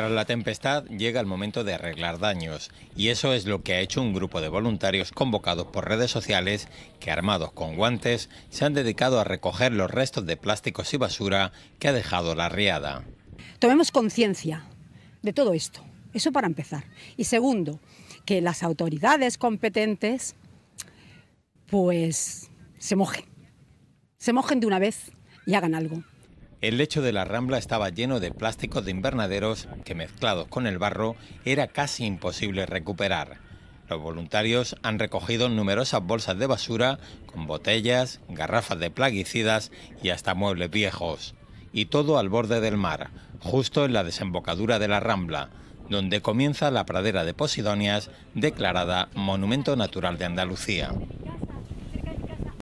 Tras la tempestad llega el momento de arreglar daños y eso es lo que ha hecho un grupo de voluntarios convocados por redes sociales que armados con guantes se han dedicado a recoger los restos de plásticos y basura que ha dejado la riada. Tomemos conciencia de todo esto, eso para empezar. Y segundo, que las autoridades competentes pues se mojen, se mojen de una vez y hagan algo. El lecho de la rambla estaba lleno de plásticos de invernaderos que mezclados con el barro era casi imposible recuperar. Los voluntarios han recogido numerosas bolsas de basura con botellas, garrafas de plaguicidas y hasta muebles viejos. Y todo al borde del mar, justo en la desembocadura de la rambla, donde comienza la pradera de Posidonias, declarada Monumento Natural de Andalucía.